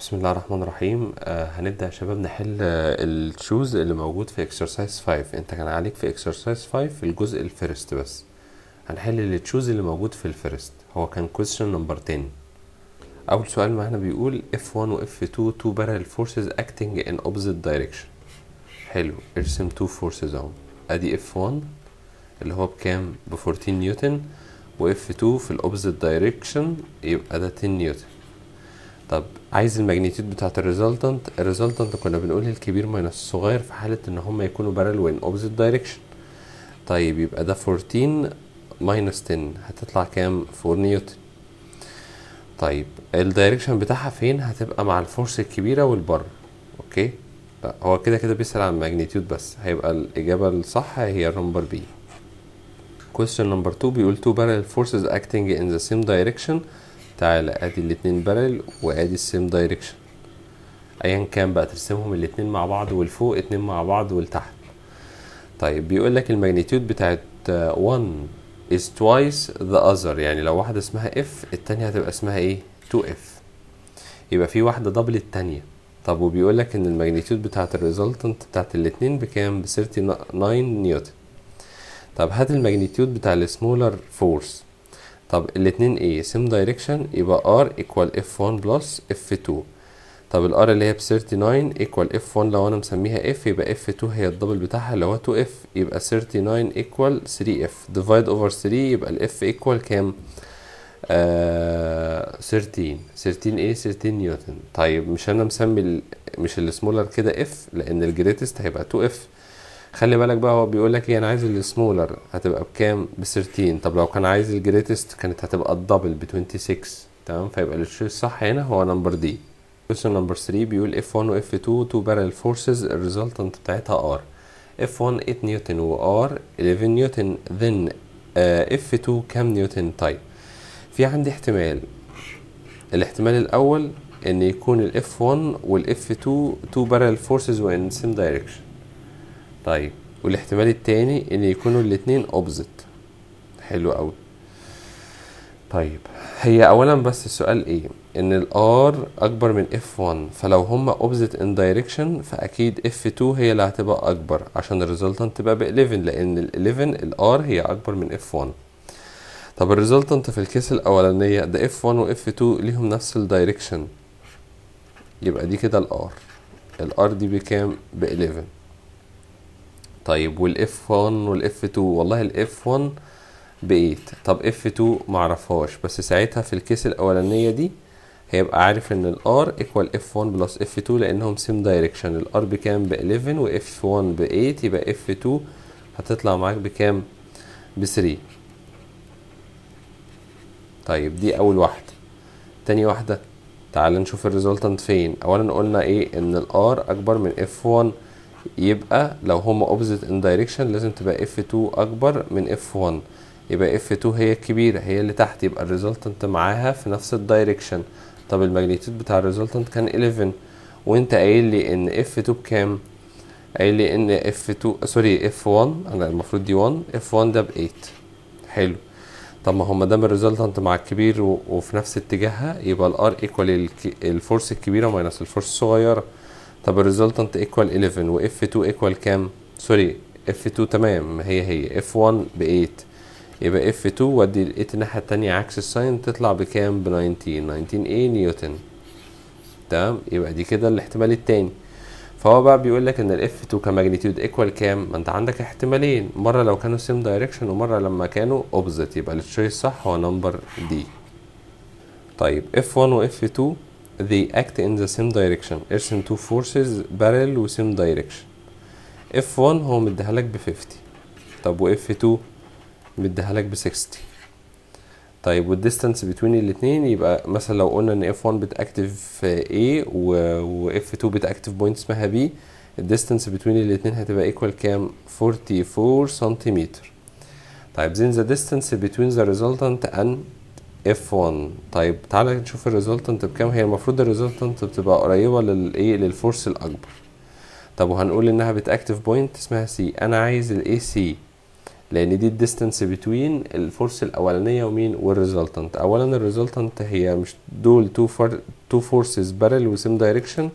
بسم الله الرحمن الرحيم آه هنبدأ يا شباب نحل آه التشوز اللي موجود في اكسرسايز 5 انت كان عليك في اكسرسايز 5 الجزء الفيرست بس هنحل التشوز اللي موجود في الفيرست هو كان question نمبر 10 اول سؤال معانا بيقول اف 1 واف 2 تو parallel فورسز اكتنج ان اوبزيت دايركشن حلو ارسم تو فورسز اهو ادي اف 1 اللي هو بكام ب 14 نيوتن واف 2 في الاوبزيت دايركشن يبقى ده 10 نيوتن طب عايز الماجنتيود بتاعت الريزلتنت الريزلتنت كنا بنقول الكبير ماينس الصغير في حاله ان هما يكونوا بارل وين اوبزيت دايركشن طيب يبقى ده 14 ماينس 10 هتطلع كام 4 نيوتن طيب الدايركشن بتاعها فين هتبقى مع الفورس الكبيره والبر اوكي لا هو كده كده بيسأل عن ماجنتيود بس هيبقى الإجابة الصح هي الرمبر بي question number 2 بيقول two parallel forces acting in the same direction تعالى ادي الاتنين بارل وادي السيم دايركشن ايا كان بقى ترسمهم الاتنين مع بعض والفوق اتنين مع بعض والتحت طيب بيقول لك الماجنتيود بتاعت 1 is twice the other يعني لو واحدة اسمها اف التانية هتبقى اسمها ايه 2 اف يبقى في واحدة دبل التانية طب وبيقول لك ان الماجنتيود بتاعت الريزلتنت بتاعت الاتنين بكام ب 39 نيوتن طب هات الماجنتيود بتاع السمولر فورس طب الاتنين ايه سيم دايركشن يبقى r equal f1 plus f2 طب ال r اللي هي ب 39 equal f1 لو انا مسميها f يبقى f2 هي الدبل بتاعها اللي هو 2f يبقى 39 equal 3f divide over 3 يبقى ال f equal كام؟ آه 13 13 ايه 13 نيوتن طيب مش انا مسمي مش السمولر كده اف لان الجريتست هيبقى 2 اف خلي بالك بقى هو بيقول لك ايه انا عايز السمولر هتبقى بكام ب 13 طب لو كان عايز الجريتست كانت هتبقى الدبل ب 26 تمام فيبقى الشيء الصح هنا هو نمبر دي كويشن نمبر 3 بيقول اف 1 واف 2 تو بارل فورسز الريزلتنت بتاعتها ار اف 1 8 نيوتن وار 11 نيوتن ذن اف 2 كام نيوتن طيب في عندي احتمال الاحتمال الاول ان يكون الاف 1 والاف 2 تو بارل فورسز وان سيم دايركشن طيب والاحتمال التاني ان يكونوا الاتنين اوبزيت حلو قوي طيب هي اولا بس السؤال ايه ان الار اكبر من اف 1 فلو هما اوبزيت ان دايركشن فاكيد اف 2 هي اللي هتبقى اكبر عشان الريزلتنت تبقى ب 11 لان ال 11 الار هي اكبر من اف 1 طب الريزلتنت في الكيس الاولانيه ده اف 1 واف 2 ليهم نفس الدايركشن يبقى دي كده الار الار دي بكام ب 11 طيب والاف 1 والاف 2 والله الاف 1 ب 8 طب اف 2 معرفهاش بس ساعتها في الكيس الاولانيه دي هيبقى عارف ان الار ايكوال اف 1 بلس اف 2 لانهم سيم دايركشن الار بكام ب 11 واف 1 ب 8 يبقى اف 2 هتطلع معاك بكام ب 3 طيب دي اول واحده تاني واحده تعال نشوف الريزلتنت فين اولا قلنا ايه ان الار اكبر من اف 1 يبقى لو هما اوبزيت ان دايركشن لازم تبقى اف 2 اكبر من اف 1 يبقى اف 2 هي الكبيره هي اللي تحت يبقى الريزلتنت معاها في نفس الدايركشن طب الماجنيتود بتاع الريزلتنت كان 11 وانت قايل لي ان اف 2 بكام قايل لي ان اف 2 سوري اف 1 انا المفروض دي 1 اف 1 ده ب 8 حلو طب ما هما دام الريزلتنت مع الكبير وفي نفس اتجاهها يبقى الار ايكوال الفورس الكبيره ماينس الفورس الصغيره طب الريزلتنت ايكوال 11 و اف2 ايكوال كام سوري اف2 تمام هي هي اف1 ب 8 يبقى اف2 ودي ال 8 الناحيه التانية عكس الساين تطلع بكام ب 19 19 ايه نيوتن تمام يبقى دي كده الاحتمال التاني فهو بقى بيقول لك ان الاف 2 كماجنتيود ايكوال كام ما انت عندك احتمالين مره لو كانوا سيم دايركشن ومره لما كانوا اوبزيت يبقى التشويس صح هو نمبر دي طيب اف 1 واف 2 they act in the same direction ارسم two forces parallel و same direction F1 هو مديها لك ب 50 طب و F2 مديها لك ب 60 طيب والديستانس بتوين الاتنين يبقى مثلا لو قلنا ان F1 بتأكتف A و, F2 بتأكتف بوينت اسمها B الديستانس بتوين الاتنين هتبقى ايكوال كام 44 سنتيمتر طيب then the distance between the resultant and اف 1 طيب تعالى نشوف الريزلتنت بكام هي المفروض الريزلتنت بتبقى قريبه للايه للفورس الاكبر طب وهنقول انها بتاكتف بوينت اسمها سي انا عايز الاي سي لان دي الديستنس بتوين الفورس الاولانيه ومين والريزلتنت اولا الريزلتنت هي مش دول تو فور تو فورسز بارل وسيم دايركشن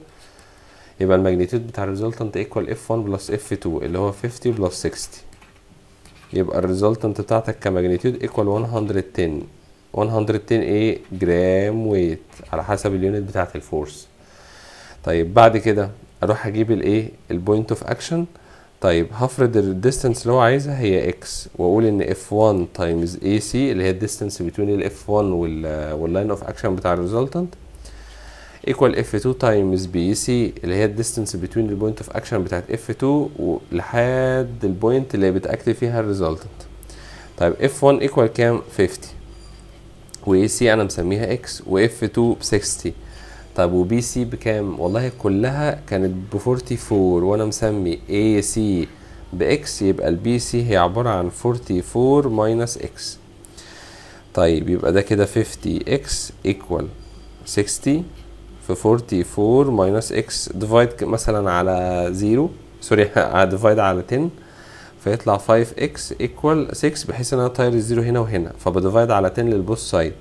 يبقى الماجنيتيود بتاع الريزلتنت ايكوال اف 1 بلس اف 2 اللي هو 50 بلس 60 يبقى الريزلتنت بتاعتك كماجنيتيود ايكوال 110 110 ايه جرام ويت على حسب اليونت بتاعت الفورس طيب بعد كده اروح اجيب الايه البوينت اوف اكشن طيب هفرض الديستنس اللي هو عايزها هي اكس واقول ان اف 1 تايمز اي سي اللي هي الديستنس بتوين الاف 1 واللاين اوف اكشن بتاع الريزلتنت ايكوال اف 2 تايمز بي سي اللي هي الديستنس بتوين البوينت اوف اكشن بتاعت اف 2 لحد البوينت اللي بتاكتف فيها الريزلتنت طيب اف 1 ايكوال كام 50 واي سي انا مسميها اكس واف 2 ب 60 طب وبي سي بكام والله كلها كانت ب 44 وانا مسمي اي سي باكس يبقى البي سي هي عبارة عن 44 ماينس اكس طيب يبقى ده كده 50 اكس ايكوال 60 في 44 ماينس اكس ديفايد مثلا على 0 سوري ديفايد على 10 فيطلع 5x equal 6 بحيث ان انا طاير الزيرو هنا وهنا فبديفايد على 10 للبوس سايد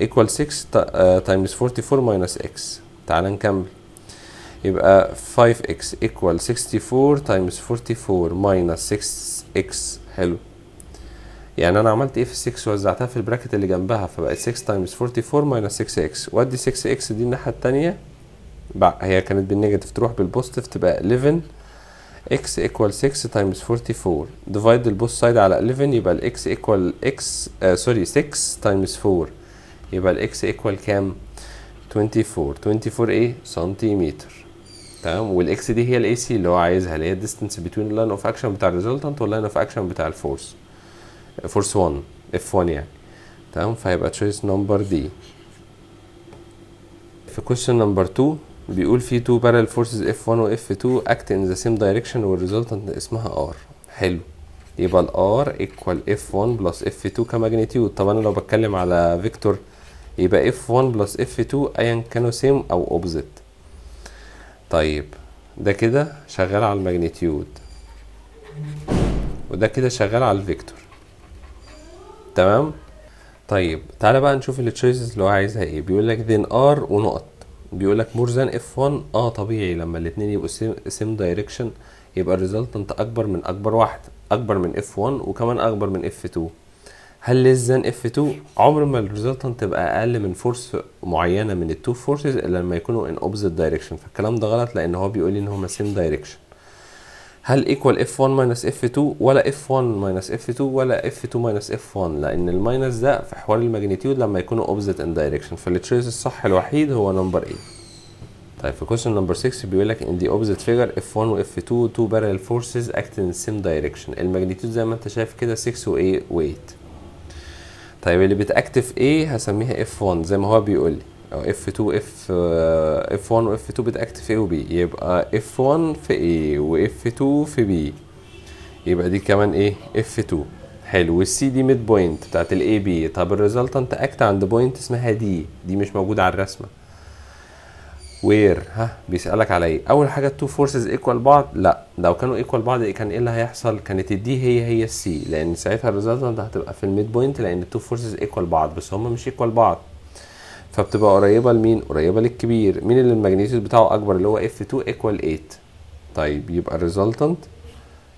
equal 6 تايمز 44 ماينس x تعال نكمل يبقى 5x equal 64 تايمز 44 ماينس 6x حلو يعني انا عملت ايه في 6 وزعتها في البراكت اللي جنبها فبقت 6 تايمز 44 ماينس 6x وادي 6x دي الناحيه الثانيه هي كانت بالنيجاتيف تروح بالبوزيتيف تبقى 11 x equal 6 times 44 divide both sides على 11 يبقى ال x equal x آه، sorry 6 times 4 يبقى ال x equal كام 24 24 ايه سنتيمتر تمام x دي هي الاي سي اللي هو عايزها اللي هي الديستنس بتوين اللاين اوف اكشن بتاع وال واللاين اوف اكشن بتاع الفورس فورس 1 f 1 يعني تمام فهيبقى choice number دي في question number 2 بيقول في تو بارل فورسز اف 1 و اف 2 اكت ان ذا سيم دايركشن والريزلتنت اسمها ار حلو يبقى ال ايكوال اف 1 بلس اف 2 كماجنتيود طب انا لو بتكلم على فيكتور يبقي اف F1 بلس اف 2 ايا كانوا سيم او اوبزيت طيب ده كده شغال على الماجنتيود وده كده شغال على الفيكتور تمام طيب تعالى بقى نشوف التشويسز اللي هو عايزها ايه بيقول لك ذن ار ونقط بيقول لك مور ذان اف 1 اه طبيعي لما الاثنين يبقوا سيم دايركشن يبقى الريزلتنت اكبر من اكبر واحد اكبر من اف 1 وكمان اكبر من اف 2 هل ليس ذان اف 2 عمر ما الريزلتنت تبقى اقل من فورس معينه من التو فورسز الا لما يكونوا ان اوبزيت دايركشن فالكلام ده غلط لان هو بيقول لي ان هما سيم دايركشن هل ايكوال اف1 ماينس اف2 ولا اف1 ماينس اف2 ولا اف2 ماينس اف1 لان الماينس ده في حوار الماجنتيود لما يكونوا اوبزيت ان دايركشن فالتشويس الصح الوحيد هو نمبر 8 طيب في كويشن نمبر 6 بيقول لك ان دي اوبزيت فيجر اف1 واف2 تو بارل فورسز اكت ان سيم دايركشن الماجنتيود زي ما انت شايف كده 6 و 8 ويت طيب اللي بتاكتف ايه هسميها اف1 زي ما هو بيقول لي او اف 2 اف اف 1 واف 2 بتاكت في ايه وبي يبقى اف 1 في ايه واف 2 في بي يبقى دي كمان ايه اف 2 حلو والسي دي ميد بوينت بتاعت الاي بي طب الريزلتنت اكت عند بوينت اسمها دي دي مش موجوده على الرسمه وير ها بيسالك على ايه اول حاجه التو فورسز ايكوال بعض لا لو كانوا ايكوال بعض كان ايه اللي هيحصل كانت الدي هي هي السي لان ساعتها الريزلتنت هتبقى في الميد بوينت لان التو فورسز ايكوال بعض بس هما مش ايكوال بعض فبتبقى قريبه لمين قريبه للكبير مين اللي الماجنيتيود بتاعه اكبر اللي هو اف 2 ايكوال 8 طيب يبقى الريزلتنت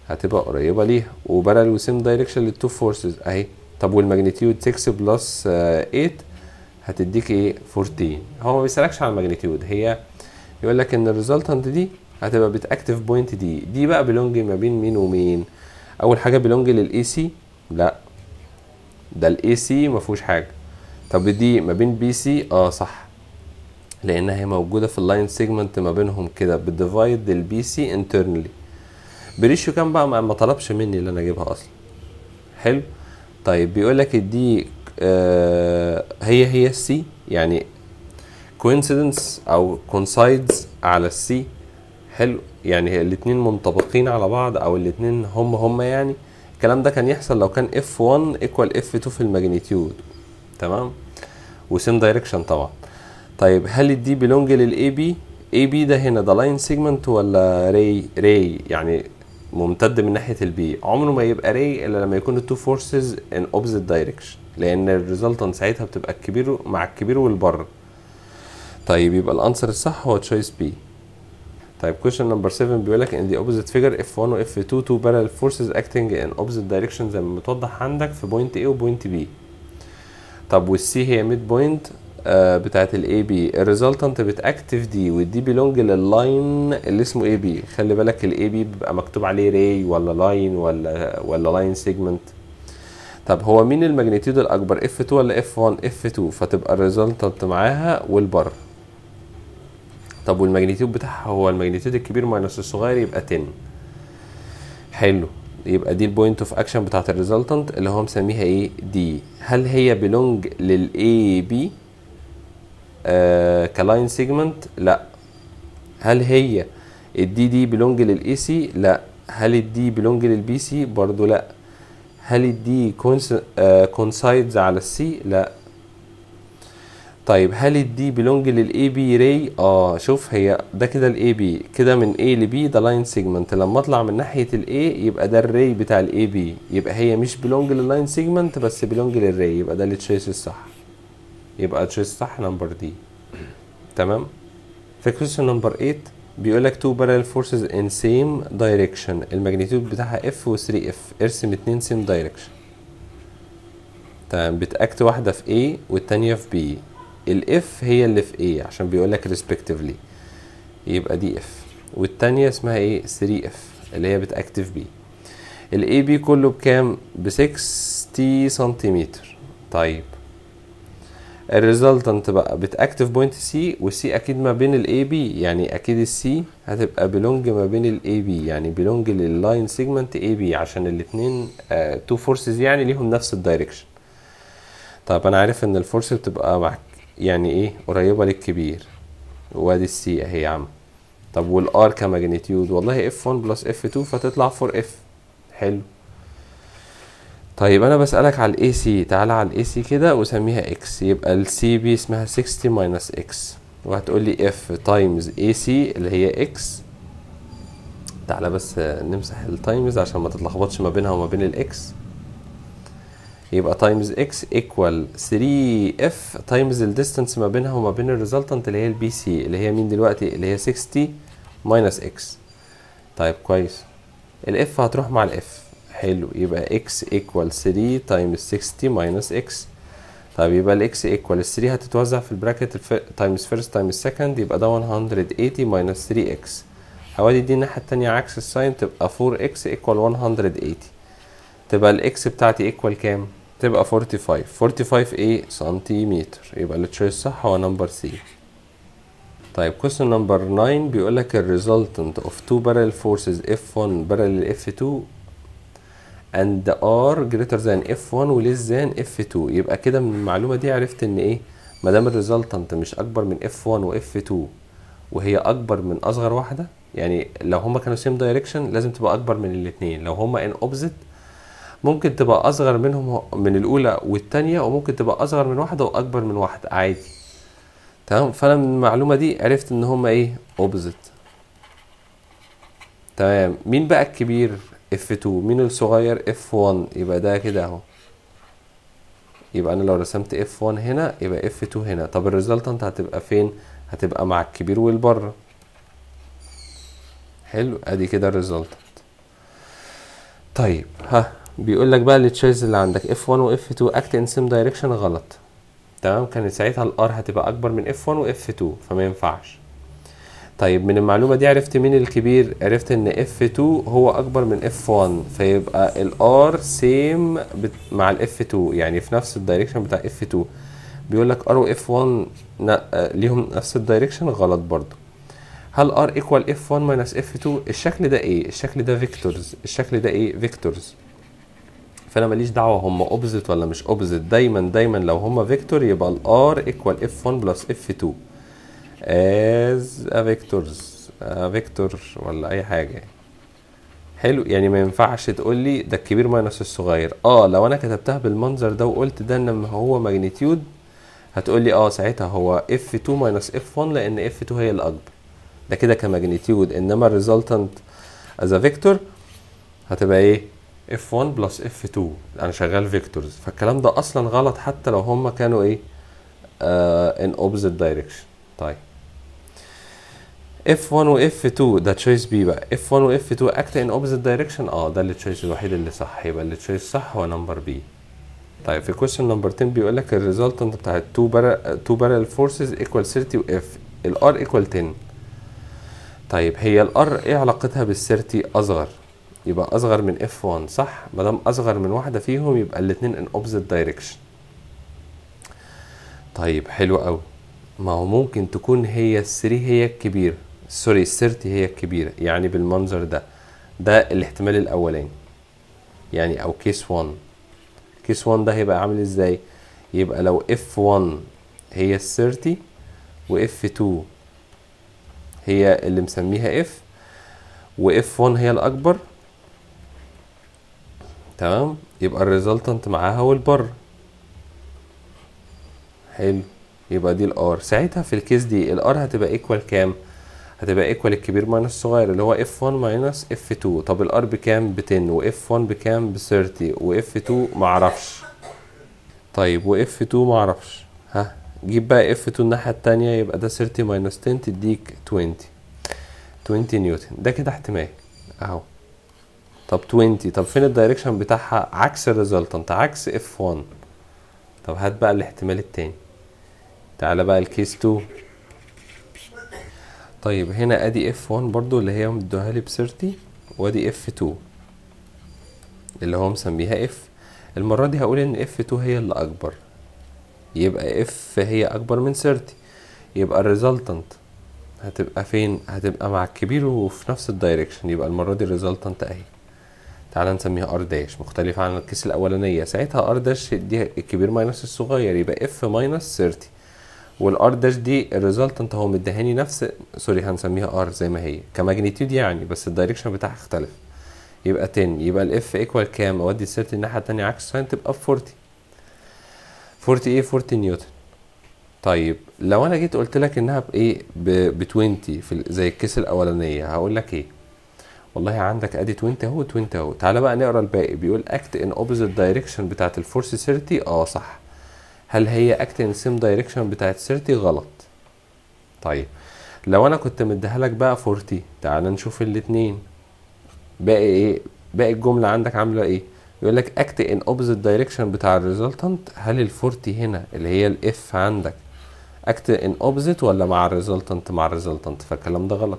هتبقى قريبه ليها وبارل وسيم دايركشن للتو فورسز اهي طب والماجنيتيود 6 بلس 8 هتديك ايه 14 هو ما بيسالكش على الماجنيتيود هي يقول لك ان الريزلتنت دي هتبقى بتاكتف بوينت دي دي بقى بيلونج ما بين مين ومين اول حاجه بيلونج للاي سي لا ده الاي سي ما فيهوش حاجه طب دي ما بين بي سي اه صح لانها هي موجوده في اللاين سيجمنت ما بينهم كده بتديفايد البي سي انترنلي بريشيو كام بقى ما طلبش مني اللي انا اجيبها اصلا حلو طيب بيقول لك دي آه هي هي السي يعني كوينسيدنس او كونسايدز على السي حلو يعني الاتنين منطبقين على بعض او الاتنين هم هم يعني الكلام ده كان يحصل لو كان F1 ايكوال F2 في الماجنتيود تمام وسيم دايركشن طبعا طيب هل الدي بيلونج للاي بي اي بي ده هنا ده لاين سيجمنت ولا ري ري يعني ممتد من ناحيه البي عمره ما يبقى ري الا لما يكون التو فورسز ان اوبزيت دايركشن لان الريزلتنت ساعتها بتبقى الكبير مع الكبير والبر طيب يبقى الانسر الصح هو تشويس بي طيب كويشن نمبر 7 بيقول لك ان دي اوبزيت فيجر اف 1 و اف 2 تو بارل فورسز اكتنج ان اوبزيت دايركشن زي ما متوضح عندك في بوينت A و بي B طب والسي هي ميد بوينت آه، بتاعت الاي بي الريزلتنت بتاكتف دي والدي بيلونج لللاين اللي اسمه اي بي خلي بالك الاي بي بيبقى مكتوب عليه راي ولا لاين ولا ولا لاين سيجمنت طب هو مين الماجنتيود الاكبر اف 2 ولا اف 1 اف 2 فتبقى الريزلتنت معاها والبر طب والماجنتيود بتاعها هو الماجنتيود الكبير ماينس الصغير يبقى 10 حلو يبقى دي البوينت اوف اكشن بتاعت الريزلتنت اللي هو مسميها ايه دي هل هي بيلونج للاي بي كلاين سيجمنت لا هل هي الدي دي بيلونج للاي سي لا هل الدي بيلونج للبي سي برضو لا هل الدي كونسايدز آه، على السي لا طيب هل الدي بلونج للاي بي راي اه شوف هي ده كده الاي بي كده من اي لبي ده لاين سيجمنت لما اطلع من ناحيه الاي يبقى ده الراي بتاع الاي بي يبقى هي مش بلونج لللاين سيجمنت بس بلونج للراي يبقى ده التشويس الصح يبقى التشويس صح نمبر دي تمام في كويشن نمبر 8 بيقول لك تو بارل فورسز ان سيم دايركشن الماجنتيود بتاعها اف و 3 اف ارسم اتنين سيم دايركشن تمام بتاكت واحده في A والتانيه في B الاف هي اللي في ايه عشان بيقول لك ريسبكتيفلي يبقى دي اف والتانية اسمها ايه 3 اف اللي هي بتاكتف بي الاي بي كله بكام ب 60 سنتيمتر طيب الريزلتنت بقى بتاكتف بوينت سي والسي اكيد ما بين الاي بي يعني اكيد السي هتبقى بلونج ما بين الاي بي يعني بلونج لللاين سيجمنت اي بي عشان الاثنين تو فورسز يعني ليهم نفس الدايركشن طيب انا عارف ان الفورس بتبقى يعني ايه قريبه للكبير وادي السي اهي يا عم طب والار كماجنتيود والله اف 1 بلس اف 2 فتطلع 4 اف حلو طيب انا بسالك على الاي سي تعالى على الاي سي كده وسميها اكس يبقى السي بي اسمها 60 ماينس اكس وهتقول لي اف تايمز اي سي اللي هي اكس تعالى بس نمسح التايمز عشان ما تتلخبطش ما بينها وما بين الاكس يبقى تايمز اكس ايكوال 3 اف تايمز الديستانس ما بينها وما بين الريزلتنت اللي هي البي سي اللي هي مين دلوقتي اللي هي 60 ماينس اكس طيب كويس الاف هتروح مع الاف حلو يبقى اكس ايكوال 3 تايمز 60 ماينس اكس طيب يبقى الاكس ايكوال 3 هتتوزع في البراكت تايمز فيرست تايمز سكند يبقى ده 180 ماينس 3 اكس حوالي دي الناحيه التانية عكس الساين تبقى 4 اكس ايكوال 180 تبقى الاكس بتاعتي ايكوال كام تبقى 45 45 ايه سنتيمتر يبقى التشويس الصح هو نمبر سي طيب question number 9 بيقول ال resultant of two parallel forces F1 parallel F2 and R greater than F1 وليس than F2 يبقى كده من المعلومة دي عرفت ان ايه ما ال resultant مش اكبر من F1 و F2 وهي اكبر من اصغر واحدة يعني لو هما كانوا same direction لازم تبقى اكبر من الاتنين لو هما in opposite ممكن تبقى اصغر منهم من الاولى والثانيه وممكن تبقى اصغر من واحده واكبر من واحده عادي تمام فانا من المعلومه دي عرفت ان هما ايه اوبزيت تمام مين بقى الكبير F2 مين الصغير F1 يبقى ده كده اهو يبقى انا لو رسمت F1 هنا يبقى F2 هنا طب الريزلتنت هتبقى فين هتبقى مع الكبير والبره حلو ادي كده الريزلتنت طيب ها بيقول لك بقى التشويسز اللي عندك اف 1 واف 2 اكت ان سيم دايركشن غلط تمام كانت ساعتها الار هتبقى اكبر من اف 1 واف 2 فما ينفعش طيب من المعلومه دي عرفت مين الكبير عرفت ان اف 2 هو اكبر من اف 1 فيبقى الار سيم مع الاف 2 يعني في نفس الدايركشن بتاع اف 2 بيقول لك ار واف آه، 1 ليهم نفس الدايركشن غلط برضه هل ار ايكوال اف 1 ماينس اف 2 الشكل ده ايه الشكل ده فيكتورز الشكل ده ايه فيكتورز فانا ماليش دعوه هم اوبزيت ولا مش اوبزيت دايما دايما لو هم فيكتور يبقى الار ايكوال اف1 بلس اف2 از فيكتورز فيكتور ولا اي حاجه حلو يعني ما ينفعش تقول لي ده الكبير ماينس الصغير اه لو انا كتبتها بالمنظر ده وقلت ده ان هو ماجنتيود هتقول لي اه ساعتها هو اف2 ماينس اف1 لان اف2 هي الاكبر ده كده كماجنتيود انما الريزلتنت از فيكتور هتبقى ايه اف 1 بلس اف 2 انا شغال فيكتورز فالكلام ده اصلا غلط حتى لو هما كانوا ايه ان اوبزيت دايركشن طيب اف 1 واف 2 ده تشويس بي بقى اف 1 واف 2 اكت ان اوبزيت دايركشن اه ده اللي تشويس الوحيد اللي صح يبقى اللي تشويس صح هو نمبر بي طيب في كويشن نمبر 10 بيقول لك الريزلت بتاع 2 بارا بارل فورسز ايكوال 30 واف الار ايكوال 10 طيب هي الار ايه علاقتها بال 30 اصغر يبقى اصغر من اف 1 صح ما دام اصغر من واحده فيهم يبقى الاثنين ان اوبزيت دايركشن طيب حلو قوي ما هو ممكن تكون هي السري هي الكبيره سوري السيرتي هي الكبيره يعني بالمنظر ده ده الاحتمال الاولاني يعني او كيس 1 كيس 1 ده هيبقى عامل ازاي يبقى لو اف 1 هي السيرتي واف 2 هي اللي مسميها اف واف 1 هي الاكبر تمام يبقى الريزلتنت معاها والبر حلو يبقى دي الار ساعتها في الكيس دي الار هتبقى ايكوال كام هتبقى ايكوال الكبير ماينس الصغير اللي هو اف 1 ماينس اف 2 طب الار بكام ب 10 واف 1 بكام ب 30 واف 2 معرفش طيب واف 2 معرفش ها جيب بقى اف 2 الناحيه التانية يبقى ده 30 ماينس 10 تديك 20 20 نيوتن ده كده احتمال اهو طب 20 طب فين الدايركشن بتاعها عكس الريزلتنت عكس اف 1 طب هات بقى الاحتمال التاني تعالى بقى الكيس 2 طيب هنا ادي اف 1 برضو اللي هي مدوها لي ب 30 وادي اف 2 اللي هو مسميها اف المرة دي هقول ان اف 2 هي اللي اكبر يبقى اف هي اكبر من 30 يبقى الريزلتنت هتبقى فين هتبقى مع الكبير وفي نفس الدايركشن يبقى المرة دي الريزلتنت اهي تعالى نسميها ار داش مختلفه عن الكيس الاولانيه ساعتها ار داش دي الكبير ماينس الصغير يبقى اف ماينس 30 والار داش دي الريزلتنت هو مدهاني نفس سوري هنسميها ار زي ما هي كماجنتيود يعني بس الدايركشن بتاعها اختلف يبقى 10 يبقى الاف ايكوال كام اودي ال 30 الناحيه التانيه عكس ساين تبقى ب 40 40 ايه 40 نيوتن طيب لو انا جيت قلت لك انها بايه ب 20 في زي الكيس الاولانيه هقول لك ايه والله عندك ادي 20 اهو 20 اهو تعالى بقى نقرا الباقي بيقول اكت ان اوبوزيت دايركشن بتاعت الفورس 30 اه صح هل هي اكت ان سيم دايركشن بتاعت 30 غلط طيب لو انا كنت مديها لك بقى 40 تعال نشوف الاثنين باقي ايه باقي الجمله عندك عامله ايه يقول لك اكت ان اوبوزيت دايركشن بتاع الريزلتنت هل ال 40 هنا اللي هي الاف عندك اكت ان اوبوزيت ولا مع الريزلتنت مع الريزلتنت فالكلام ده غلط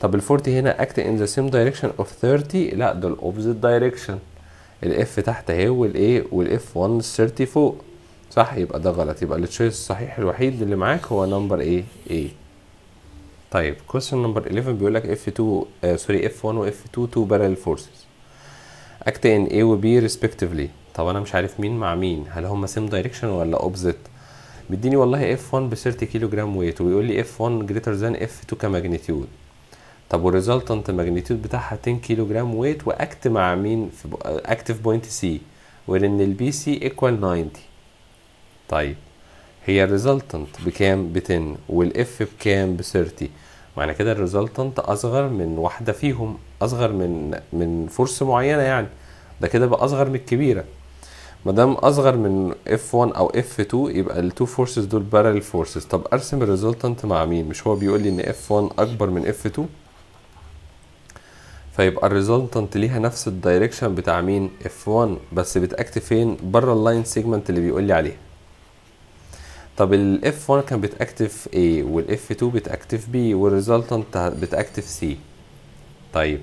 طب ال 40 هنا act in the same direction of 30 لا دول opposite direction الاف تحت اهي والايه والاف 1 30 فوق صح يبقى ده غلط يبقى التشويس الصحيح الوحيد اللي معاك هو نمبر ايه ايه طيب كويشن نمبر 11 بيقول لك اف 2 سوري اف 1 و اف 2 تو بارل فورسز اكت ان اي بي ريسبكتيفلي طب انا مش عارف مين مع مين هل هم سيم دايركشن ولا اوبزيت مديني والله اف 1 ب 30 كيلو جرام ويت ويقول لي اف 1 جريتر ذان اف 2 كماجنتيود طب والريزلتنت ماجنتيود بتاعها 10 كيلو جرام ويت واكت مع مين في اكتف بوينت سي ولان البي سي ايكوال 90 طيب هي الريزلتنت بكام ب 10 والاف بكام ب 30 معنى كده الريزلتنت اصغر من واحده فيهم اصغر من من فورس معينه يعني ده كده بقى اصغر من الكبيره ما دام اصغر من اف 1 او اف 2 يبقى التو فورسز دول بارل فورسز طب ارسم الريزلتنت مع مين مش هو بيقول لي ان اف 1 اكبر من اف 2 فيبقى الريزلتنت ليها نفس الدايركشن بتاع مين اف 1 بس بتاكت فين بره اللاين سيجمنت اللي بيقول لي عليها طب الاف 1 كان بتاكتف A والاف 2 بتاكتف B والريزلتنت بتاكتف C طيب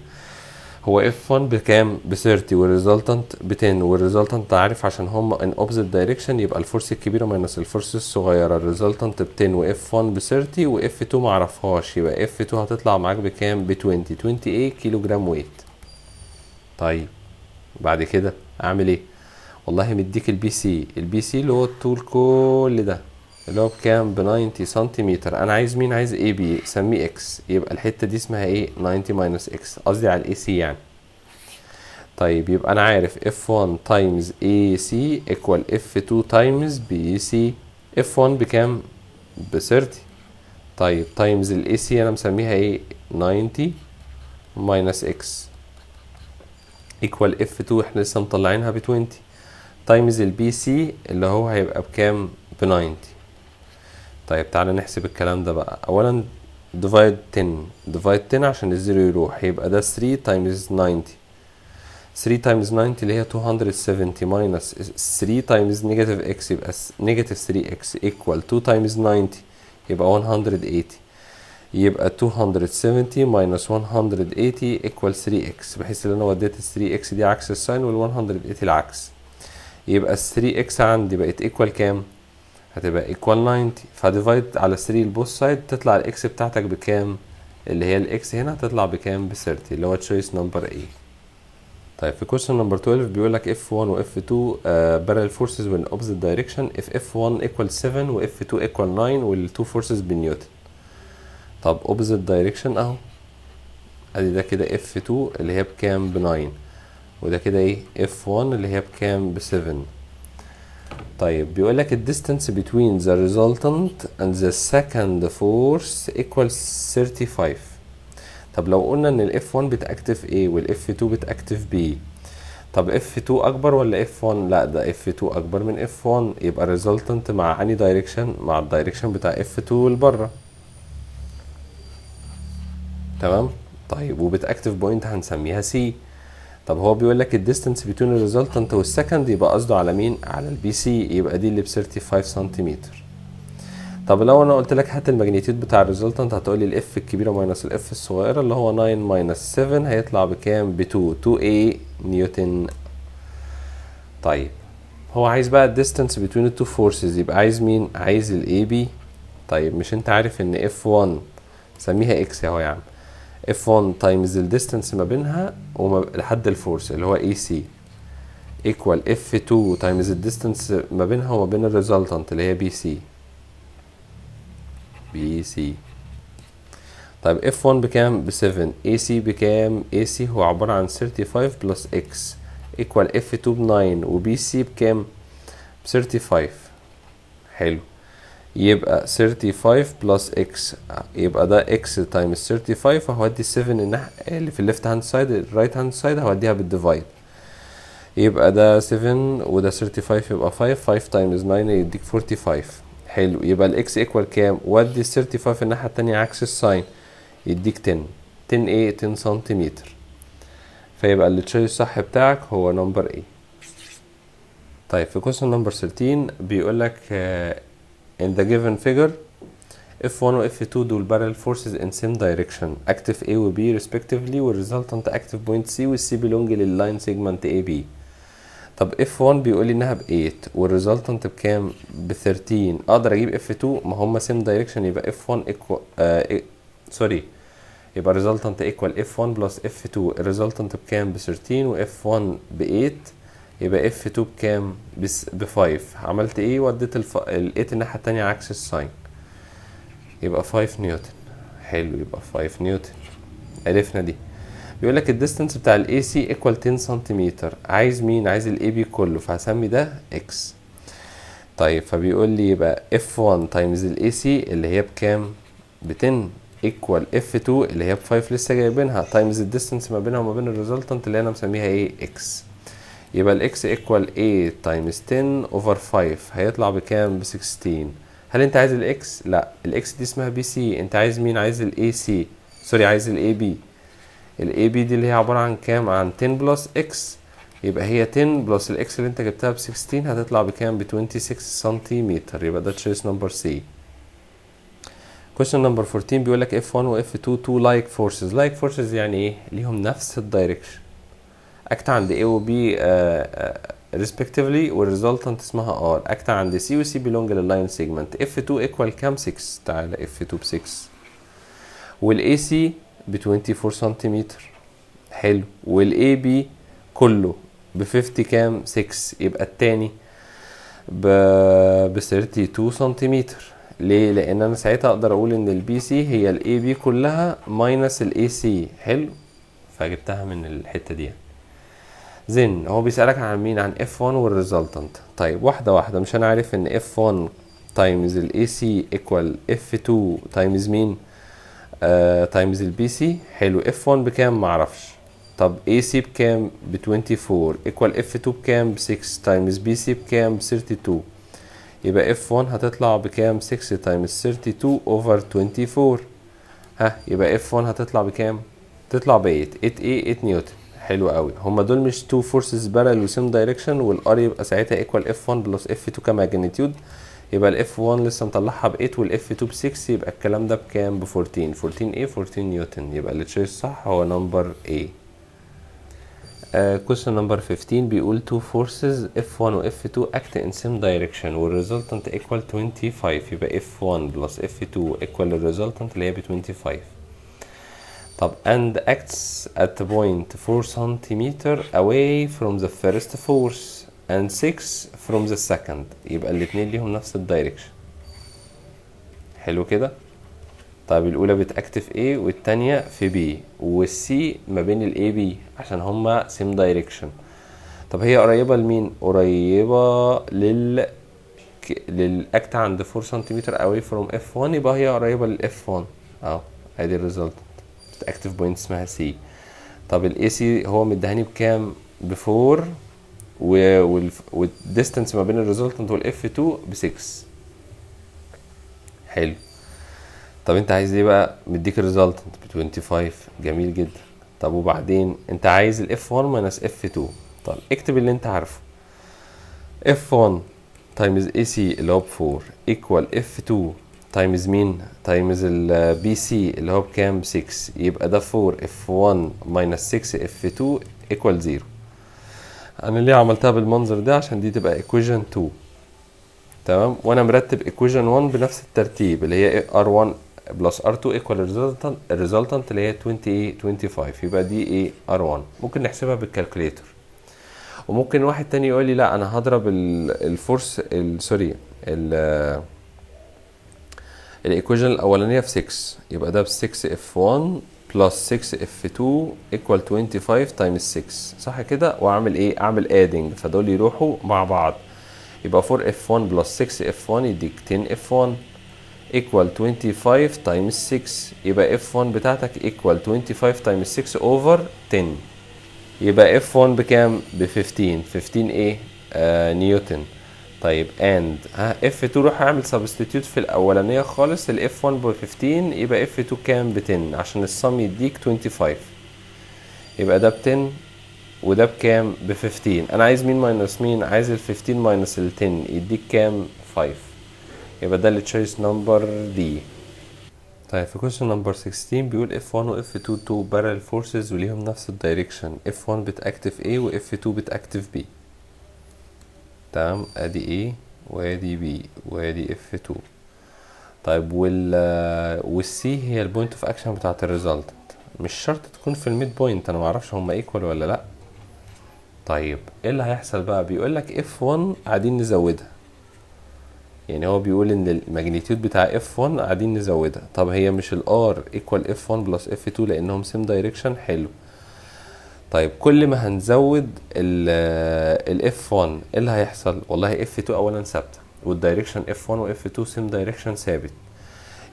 هو اف 1 بكام ب 30 والريزلتنت ب 10 والريزلتنت عارف عشان هم ان اوبزيت دايركشن يبقى الفورس الكبيره ماينس الفورس الصغيره الريزلتنت ب 10 واف 1 ب 30 واف 2 معرفهاش يبقى اف 2 هتطلع معاك بكام ب 20 20 ايه كيلو جرام ويت طيب بعد كده اعمل ايه والله مديك البي سي البي سي اللي هو الطول كل ده اللي هو بكام ب 90 سنتيمتر انا عايز مين عايز اي بي سميه اكس يبقى الحته دي اسمها ايه 90 ماينس اكس قصدي على الاي سي يعني طيب يبقى انا عارف اف 1 تايمز اي سي ايكوال اف 2 تايمز بي سي اف 1 بكام ب 30 طيب تايمز الاي سي انا مسميها ايه 90 ماينس اكس ايكوال اف 2 احنا لسه مطلعينها ب 20 تايمز البي سي اللي هو هيبقى بكام ب 90 طيب تعالى نحسب الكلام ده بقى اولا ديفايد 10 ديفايد 10 عشان الزيرو يروح يبقى ده 3 تايمز 90 3 تايمز 90 اللي هي 270 ماينس 3 تايمز نيجاتيف اكس يبقى نيجاتيف 3 اكس ايكوال 2 تايمز 90 يبقى 180 يبقى 270 ماينس 180 ايكوال 3 اكس بحيث ان انا وديت ال 3 اكس دي عكس الساين وال 180 العكس يبقى ال 3 اكس عندي بقت ايكوال كام؟ هتبقى ايكوال 90 فديفايد على 3 البوث سايد تطلع الاكس بتاعتك بكام اللي هي الاكس هنا تطلع بكام ب 30 اللي هو تشويس نمبر ايه طيب في كويشن نمبر 12 بيقول لك اف 1 واف 2 بارل فورسز من اوبزيت دايركشن اف اف 1 ايكوال 7 واف 2 ايكوال 9 والتو فورسز بنيوتن طب اوبزيت دايركشن اهو ادي ده كده اف 2 اللي هي بكام ب 9 وده كده ايه اف 1 اللي هي بكام ب 7 طيب بيقول لك الديستانس between the resultant and the second force equals 35 طب لو قلنا ان الاف 1 بتاكتف A والاف 2 بتاكتف B طب اف 2 اكبر ولا اف 1 لا ده اف 2 اكبر من اف 1 يبقى الريزلتنت مع اني دايركشن مع الدايركشن بتاع اف 2 لبره تمام طيب وبتاكتف بوينت هنسميها سي طب هو بيقول لك الديستنس بتون الريزلتنت والسكند يبقى قصده على مين على البي سي يبقى دي اللي ب 35 سنتيمتر طب لو انا قلت لك هات الماجنيتيود بتاع الريزلتنت هتقول لي الاف الكبيره ماينس الاف الصغيره اللي هو 9 ماينس 7 هيطلع بكام ب 2 2 اي نيوتن طيب هو عايز بقى الديستنس بتوين التو فورسز يبقى عايز مين عايز الاي بي طيب مش انت عارف ان اف 1 سميها اكس اهو يا عم F1 تايمز الديستانس ما بينها وما لحد الفورس اللي هو اي سي ايكوال F2 تايمز الديستانس ما بينها وما بين الريزلتنت اللي هي بي سي بي سي طيب F1 بكام ب 7 AC بكام AC هو عبارة عن 35 بلس X ايكوال F2 ب 9 وبي سي بكام ب 35 حلو يبقى 35 بلس اكس يبقى ده اكس تايمز 35 فهودي 7 الناحية اللي في الليفت هاند سايد الرايت هاند سايد هوديها بالديفايد يبقى ده 7 وده 35 يبقى 5 5 تايمز 9 يديك 45 حلو يبقى الاكس ايكوال كام ودي ال 35 الناحية التانية عكس الساين يديك 10 10 ايه 10 سنتيمتر فيبقى اللي تشوي الصح بتاعك هو نمبر ايه طيب في كويشن نمبر 13 بيقول لك in the given figure F1 و F2 دول parallel forces in same direction active A و B respectively والresultant active point C وال C belong line segment AB طب F1 بيقول لي انها ب 8 والresultant بكام؟ ب 13 اقدر اجيب F2 ما هما same direction يبقى F1 equal سوري يبقى resultant equal F1 plus F2 resultant بكام؟ ب 13 و F1 ب 8 يبقى اف 2 بكام ب 5 عملت ايه وديت الف... لقيت الناحيه التانية عكس الساين يبقى 5 نيوتن حلو يبقى 5 نيوتن عرفنا دي بيقول لك الديستنس بتاع الاي سي ايكوال 10 سنتيمتر عايز مين عايز الاي بي كله فهسمي ده اكس طيب فبيقول لي يبقى اف 1 تايمز الاي سي اللي هي بكام ب 10 ايكوال اف 2 اللي هي ب 5 لسه جايبينها تايمز الديستنس ما بينها وما بين الريزلتنت اللي انا مسميها ايه اكس يبقى الاكس ايكوال 8 تايمز 10 اوفر 5 هيطلع بكام ب 16 هل انت عايز الاكس لا الاكس دي اسمها بي سي انت عايز مين عايز الاي سي سوري عايز الاي بي الاي بي دي اللي هي عباره عن كام عن 10 بلس اكس يبقى هي 10 بلس الاكس اللي انت جبتها ب 16 هتطلع بكام ب 26 سنتيمتر يبقى ده تشويس نمبر سي question نمبر 14 بيقول لك اف 1 واف 2 تو لايك فورسز لايك فورسز يعني ايه ليهم نفس الدايركشن اكتا عند A و B آه، آه، respectively والresultant اسمها R اكتا عند C و C belong لللاين سيجمنت F2 equal كام 6 تعالى F2 ب 6 والاي سي ب 24 سنتيمتر حلو والاي بي كله ب 50 كام 6 يبقى التاني ب 32 سنتيمتر ليه لان انا ساعتها اقدر اقول ان البي سي هي الاي بي كلها ماينس الاي سي حلو فجبتها من الحته دي يعني. زين هو بيسألك عن مين عن F1 والريزلتنت طيب واحدة واحدة مش أنا عارف إن F1 تايمز ال AC equal F2 تايمز مين تايمز آه، ال BC حلو F1 بكام معرفش طب AC بكام ب 24 equal F2 بكام ب 6 تايمز BC بكام ب 32 يبقى F1 هتطلع بكام 6 تايمز 32 over 24 ها يبقى F1 هتطلع بكام تطلع ب 8 8 ايه 8 نيوتن حلو قوي هما دول مش تو فورسز بارل وسيم دايركشن والار يبقى ساعتها ايكوال اف 1 بلس اف 2 كماجنتيود يبقى الاف 1 لسه مطلعها ب 8 والاف 2 ب 6 يبقى الكلام ده بكام ب 14 14 ايه 14 نيوتن يبقى اللي تشويس صح هو نمبر ايه كويشن نمبر 15 بيقول تو فورسز اف 1 واف 2 اكت ان سيم دايركشن والريزلتنت ايكوال 25 يبقى اف 1 بلس اف 2 ايكوال الريزلتنت اللي هي ب 25 طب and acts at point 4 centimeter away from the first force and 6 from the second يبقى الاتنين ليهم نفس الدايركشن حلو كده طيب الاولى بتاكت في A والتانية في B والسي ما بين الاي بي عشان هما سيم دايركشن طب هي قريبة لمين؟ قريبة لل للاكت عند 4 سنتيمتر away from F1 يبقى هي قريبة لل F1 اهو ادي الريزلت اكتف بوينت اسمها سي طب الاي سي هو مديهاني بكام ب 4 والديستنس ما بين الريزلتنت والاف 2 ب 6 حلو طب انت عايز ايه بقى مديك الريزلتنت ب 25 جميل جدا طب وبعدين انت عايز الاف 1 ماينس اف 2 طب اكتب اللي انت عارفه اف 1 تايمز اي سي اللي هو ب 4 ايكوال اف 2 تايمز مين تايمز البي سي اللي هو بكام 6 يبقى ده 4 اف 1 ماينس 6 اف 2 ايكوال 0 انا ليه عملتها بالمنظر ده عشان دي تبقى ايكويجن 2 تمام وانا مرتب ايكويجن 1 بنفس الترتيب اللي هي ار 1 بلس ار 2 ايكوال الريزلتنت اللي هي 20 ايه 25 يبقى دي ايه ار 1 ممكن نحسبها بالكالكوليتر وممكن واحد تاني يقول لي لا انا هضرب الفورس سوري ال الايكويجن الاولانيه في 6 يبقى ده ب 6 اف 1 بلس 6 اف 2 ايكوال 25 تايمز 6 صح كده واعمل ايه اعمل ادنج فدول يروحوا مع بعض يبقى 4 اف 1 بلس 6 اف 1 يديك 10 اف 1 ايكوال 25 تايمز 6 يبقى f1 بتاعتك ايكوال 25 تايمز 6 over 10 يبقى f1 بكام؟ ب 15 15 ايه؟ آه نيوتن طيب اند اف 2 روح اعمل سبستيتيوت في الاولانيه خالص الاف 1 ب 15 يبقى اف 2 كام ب 10 عشان الصم يديك 25 يبقى ده ب 10 وده بكام ب 15 انا عايز مين ماينس مين عايز ال 15 ماينس ال 10 يديك كام 5 يبقى ده التشويس نمبر دي طيب في كويشن نمبر 16 بيقول F1 و F2 تو بارل فورسز وليهم نفس الدايركشن F1 بتاكتف A و F2 بتاكتف B تمام ادي A وادي B وادي F2 طيب وال آه، والسي هي البوينت اوف اكشن بتاعت الريزلت مش شرط تكون في الميد بوينت انا معرفش هما ايكوال ولا لا طيب ايه اللي هيحصل بقى بيقول لك F1 قاعدين نزودها يعني هو بيقول ان الماجنتيود بتاع F1 قاعدين نزودها طب هي مش الار ايكوال F1 بلس F2 لانهم سيم دايركشن حلو طيب كل ما هنزود f 1 ايه اللي هيحصل والله اف 2 اولا ثابته والدايركشن اف 1 واف 2 سيم دايركشن ثابت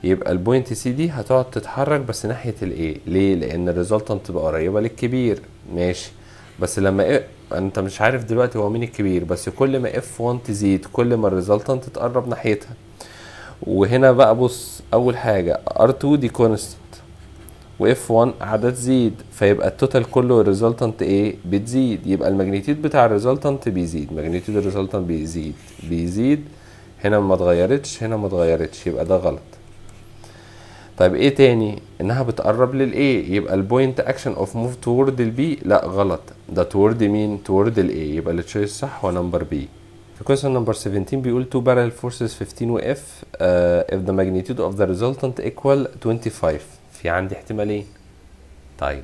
يبقى البوينت سي دي هتقعد تتحرك بس ناحيه الايه ليه لان الريزلتنت تبقى قريبه للكبير ماشي بس لما إيه انت مش عارف دلوقتي هو مين الكبير بس كل ما اف 1 تزيد كل ما الريزلتنت تقرب ناحيتها وهنا بقى بص اول حاجه ار 2 دي كونستنت واف 1 قاعده تزيد فيبقى التوتال كله الريزلتنت ايه بتزيد يبقى الماجنتيود بتاع الريزلتنت بيزيد ماجنتيود الريزلتنت بيزيد بيزيد هنا ما اتغيرتش هنا ما اتغيرتش يبقى ده غلط طيب ايه تاني انها بتقرب للاي يبقى البوينت اكشن اوف موف تورد البي لا غلط ده تورد مين تورد الاي يبقى التشويس صح هو نمبر بي في question نمبر 17 بيقول تو بارل فورسز 15 و اف اف آه، if the magnitude of the resultant equal 25 في عندي احتمالين طيب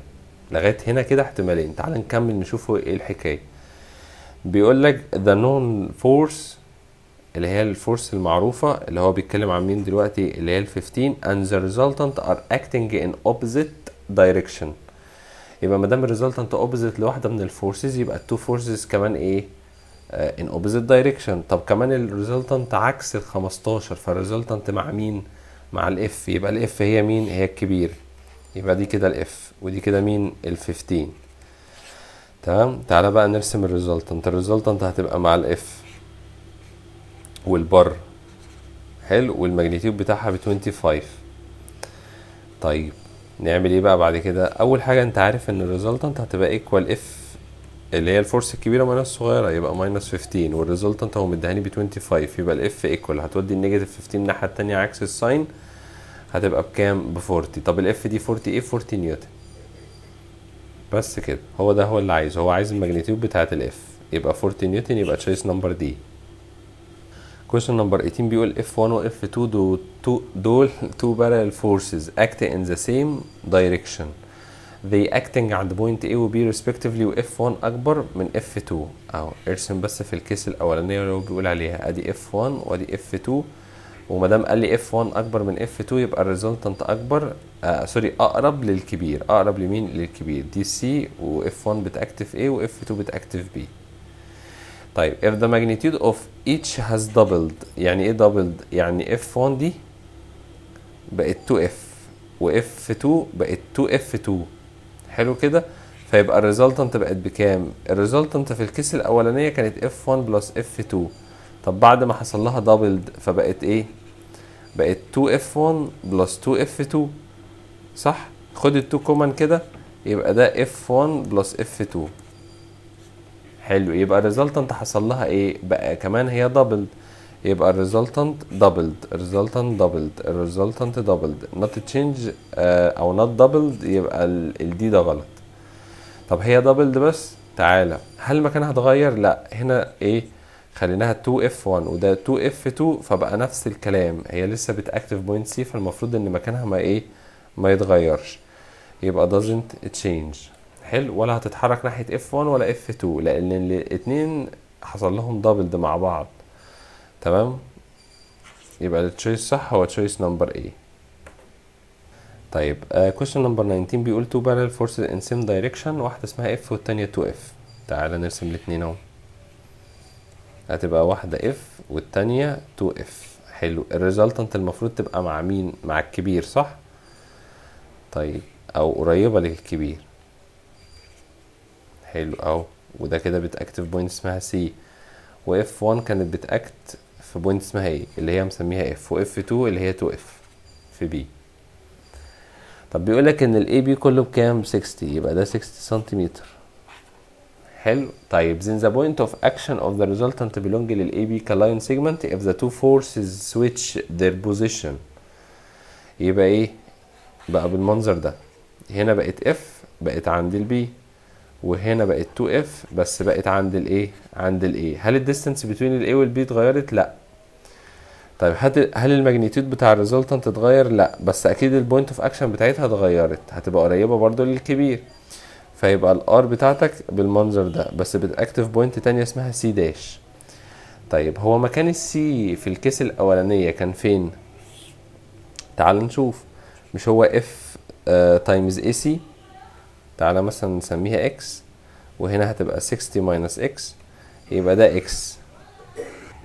لغايه هنا كده احتمالين تعال نكمل نشوف ايه الحكايه بيقول لك ذا نون فورس اللي هي الفورس المعروفه اللي هو بيتكلم عن مين دلوقتي اللي هي ال 15 and the resultant are acting in opposite direction يبقى ما دام الريزلتنت اوبوزيت لواحده من الفورسز يبقى التو فورسز كمان ايه ان اوبوزيت دايركشن طب كمان الريزلتنت عكس ال 15 فالريزلتنت مع مين مع الاف يبقى الاف هي مين هي الكبير يبقى دي كده الاف ودي كده مين ال15 تمام تعالى بقى نرسم الريزلتنت الريزلتنت هتبقى مع الاف والبر حلو والماجنتيود بتاعها ب 25 طيب نعمل ايه بقى بعد كده اول حاجه انت عارف ان الريزلتنت هتبقى ايكوال اف اللي هي الفورس الكبيره ماينس الصغيره يبقى ماينس 15 والريزلتنت هو مديهاني ب 25 يبقى الاف ايكوال هتودي النيجاتيف 15 الناحيه الثانيه عكس الساين هتبقى بكام ب 40 طب الاف دي 40 ايه 40 نيوتن بس كده هو ده هو اللي عايزه هو عايز الماجنتيود بتاعه الاف يبقى 40 نيوتن يبقى تشويس نمبر دي كويشن نمبر 18 بيقول اف 1 واف 2 دول تو بارل فورسز اكت ان ذا سيم دايركشن they acting عند بوينت A و B respectively و F1 أكبر من F2 أهو ارسم بس في الكيس الأولانية اللي هو بيقول عليها أدي F1 وأدي F2 ومادام قال لي F1 أكبر من F2 يبقى الريزلتنت أكبر آه سوري أقرب للكبير أقرب لمين للكبير دي C و F1 بتأكتف A و F2 بتأكتف B طيب if the magnitude of each has doubled يعني ايه doubled يعني F1 دي بقت 2F و F2 بقت 2F2 حلو كده فيبقى الريزلتنت بقت بكام الريزلتنت في الكيس الاولانيه كانت اف 1 بلس اف 2 طب بعد ما حصل لها دبلد فبقت ايه بقت 2 اف 1 بلس 2 اف 2 صح خد ال 2 كومن كده يبقى ده اف 1 بلس اف 2 حلو يبقى الريزلتنت حصل لها ايه بقى كمان هي دبلد يبقى الريزلتنت دبلد الريزلتنت دبلد الريزلتنت دبلد نوت تشينج او نوت دبلد يبقى ال دي ده غلط طب هي دبلد بس تعالى هل مكانها اتغير لا هنا ايه خليناها 2 f 1 وده 2 f 2 فبقى نفس الكلام هي لسه بتاكتف بوينت سي فالمفروض ان مكانها ما ايه ما يتغيرش يبقى doesn't change حلو ولا هتتحرك ناحيه f 1 ولا f 2 لان الاتنين حصل لهم دبلد مع بعض تمام يبقى التشويس صح هو تشويس نمبر A طيب كويشن نمبر 19 بيقول تو بارل فورس ان سيم دايركشن واحده اسمها اف والتانيه 2 اف تعالى نرسم الاثنين اهو هتبقى واحده اف والتانيه 2 اف حلو الريزلتنت المفروض تبقى مع مين مع الكبير صح طيب او قريبه للكبير حلو اهو وده كده بتاكتف بوينت اسمها سي واف 1 كانت بتاكت في بوينت اسمها ايه اللي هي مسميها اف و اف 2 اللي هي 2 اف في بي طب بيقول لك ان الاي بي كله بكام 60 يبقى ده 60 سنتيمتر حلو طيب then the point of action of the resultant belong لل AB كلاين segment if the two forces switch their position يبقى ايه بقى بالمنظر ده هنا بقت اف بقت عند البي وهنا بقت 2 اف بس بقت عند الايه عند ال هل الديستانس between الاي والبي اتغيرت لا طيب هل الماجنتيود بتاع الريزلتنت اتغير لا بس اكيد البوينت اوف اكشن بتاعتها اتغيرت هتبقى قريبه برضو للكبير فيبقى الار بتاعتك بالمنظر ده بس بتاكتف بوينت تانية اسمها سي داش طيب هو مكان السي في الكيس الاولانيه كان فين تعال نشوف مش هو اف تايمز اي سي تعالى مثلا نسميها اكس وهنا هتبقى 60 ماينس اكس يبقى ده اكس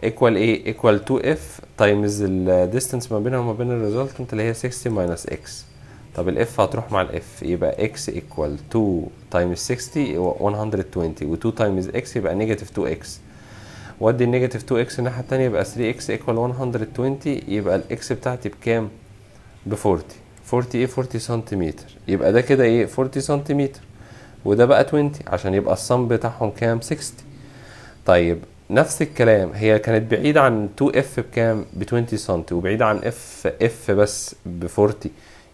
ايكوال ايه ايكوال 2 اف تايمز الديستنس ما بينها وما بين الريزلتنت اللي هي 60 ماينس اكس طب الاف هتروح مع الاف يبقى اكس ايكوال 2 تايمز 60 يبقى 120 و2 تايمز اكس يبقى نيجاتيف 2 اكس وادي النيجاتيف 2 اكس الناحيه الثانيه يبقى 3 اكس ايكوال 120 يبقى الاكس بتاعتي بكام ب 40 40 ايه 40 سنتيمتر يبقى ده كده ايه 40 سنتيمتر وده بقى 20 عشان يبقى الصم بتاعهم كام 60 طيب نفس الكلام هي كانت بعيدة عن 2 اف بكام ب 20 سم وبعيدة عن اف اف بس ب 40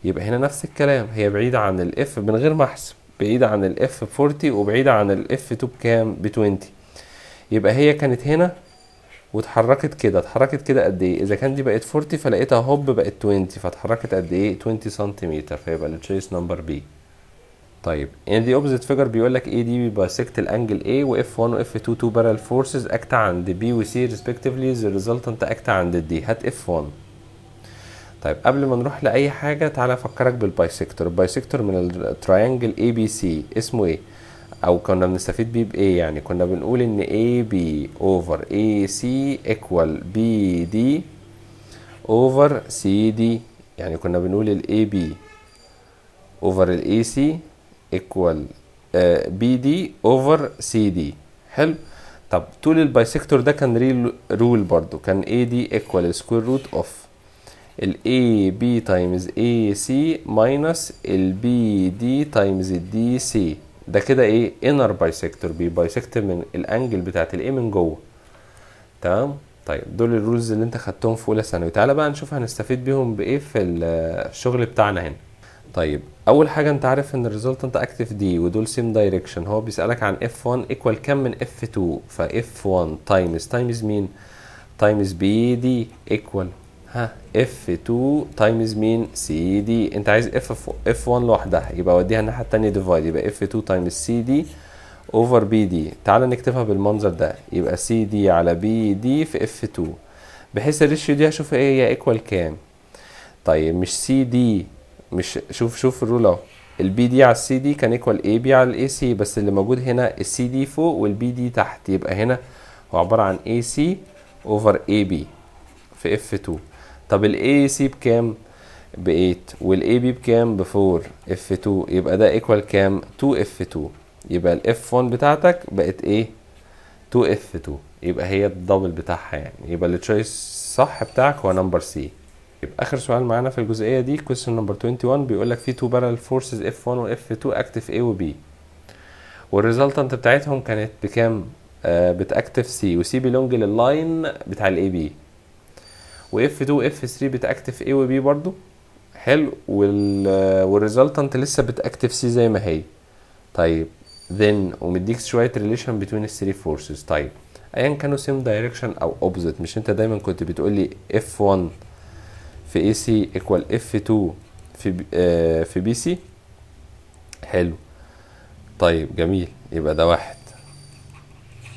يبقى هنا نفس الكلام هي بعيدة عن الاف من غير ما احسب بعيدة عن الاف ب 40 وبعيدة عن الاف 2 بكام ب 20 يبقى هي كانت هنا واتحركت كده اتحركت كده قد ايه اذا كان دي بقت 40 فلقيتها هوب بقت 20 فاتحركت قد ايه 20 سنتيمتر فيبقى التشيس نمبر بي طيب ان دي اوبزيت فيجر بيقول لك اي دي بيبايسكت الانجل اي اف 1 و اف 2 تو بارال فورسز اكت عند بي وسي ريسبكتفلي ذا ريزلتنت اكت عند دي هات اف 1 طيب قبل ما نروح لاي حاجه تعالى افكرك بالبايسكتور البايسكتور من الترينجل اي بي سي اسمه ايه او كنا بنستفيد بيه بايه يعني كنا بنقول ان اي بي اوفر اي سي ايكوال بي دي اوفر سي دي يعني كنا بنقول الاي بي اوفر الاي سي ايكوال بي دي اوفر سي دي حلو طب طول البايسكتور ده كان ريل رول برضو كان اي دي ايكوال سكوير روت اوف الاي بي تايمز اي سي ماينس البي دي تايمز الدي سي ده كده ايه انر بايسكتور بي بايسكتور من الانجل بتاعت الايه من جوه تمام طيب دول الرولز اللي انت خدتهم في اولى ثانوي تعالى بقى نشوف هنستفيد بيهم بايه في الشغل بتاعنا هنا طيب اول حاجه انت عارف ان الريزلتنت اكتف دي ودول سيم دايركشن هو بيسالك عن اف 1 ايكوال كام من اف 2 ف اف 1 تايمز تايمز مين تايمز بي دي ايكوال ها اف 2 تايمز مين سي دي انت عايز اف اف 1 لوحدها يبقى وديها الناحيه الثانيه ديفايد يبقي اف f2 تايمز سي دي اوفر بي دي تعال نكتبها بالمنظر ده يبقى سي دي على بي دي في اف 2 بحيث الريشيو دي اشوف ايه هي ايكوال كام طيب مش سي دي مش شوف شوف الرول اهو البي دي على السي دي كان ايكوال اي بي على الاي سي بس اللي موجود هنا السي دي فوق والبي دي تحت يبقى هنا هو عباره عن اي سي اوفر اي بي في اف 2 طب الاي سي بكام ب 8 والاي بي بكام ب 4 اف 2 يبقى ده ايكوال كام 2 اف 2 يبقى الاف 1 بتاعتك بقت ايه 2 اف 2 يبقى هي الدبل بتاعها يعني يبقى التشويس صح بتاعك هو نمبر سي يبقى اخر سؤال معانا في الجزئيه دي كويستشن نمبر 21 بيقول لك في تو بارل فورسز اف 1 و اف 2 اكتف اي و B والريزلتنت بتاعتهم كانت بكام؟ آه بتاكتف سي وسي بيلونج لللاين بتاع الاي بي واف 2 واف 3 بتاكتف اي وبي برضو حلو وال آه، والريزلتنت لسه بتاكتف سي زي ما هي طيب then ومديك شويه ريليشن بين الثري فورسز طيب ايا كانوا سيم دايركشن او اوبزيت مش انت دايما كنت بتقول لي اف 1 في اي سي ايكوال اف 2 في آه في سي حلو طيب جميل يبقى ده واحد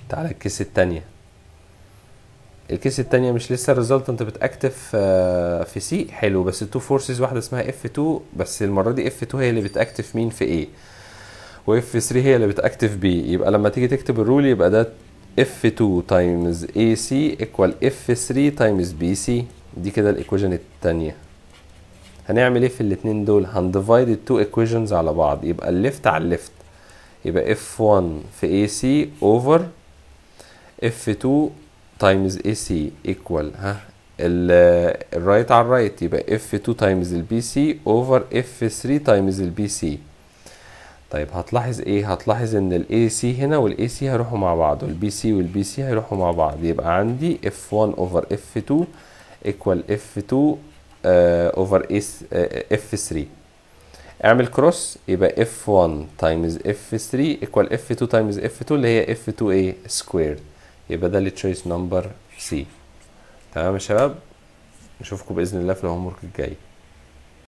تعالى الكيس التانية الكيس التانية مش لسه الريزلت انت بتاكتف آه، في سي حلو بس التو فورسز واحدة اسمها اف 2 بس المرة دي اف 2 هي اللي بتاكتف مين في ايه واف 3 هي اللي بتاكتف بي يبقى لما تيجي تكتب الرول يبقى ده اف 2 تايمز اي سي ايكوال اف 3 تايمز بي سي دي كده الايكويشن التانية هنعمل ايه في الاتنين دول هنديفايد التو ايكويشنز على بعض يبقى الليفت على الليفت يبقى f1 في ac إيه over f2 times ac ايكوال ها الرايت على الرايت يبقى f2 تايمز البي سي over f3 تايمز البي سي طيب هتلاحظ ايه هتلاحظ ان الاي سي هنا والاي سي هيروحوا مع بعض والبي سي والبي سي هيروحوا مع بعض يبقى عندي f1 over f2 ايكوال اف 2 اوفر اس اف 3 اعمل كروس يبقى اف 1 تايمز اف 3 ايكوال اف 2 تايمز اف 2 اللي هي اف 2 ايه سكويرد يبقى ده التشويس نمبر سي تمام يا شباب نشوفكم باذن الله في الهوم ورك الجاي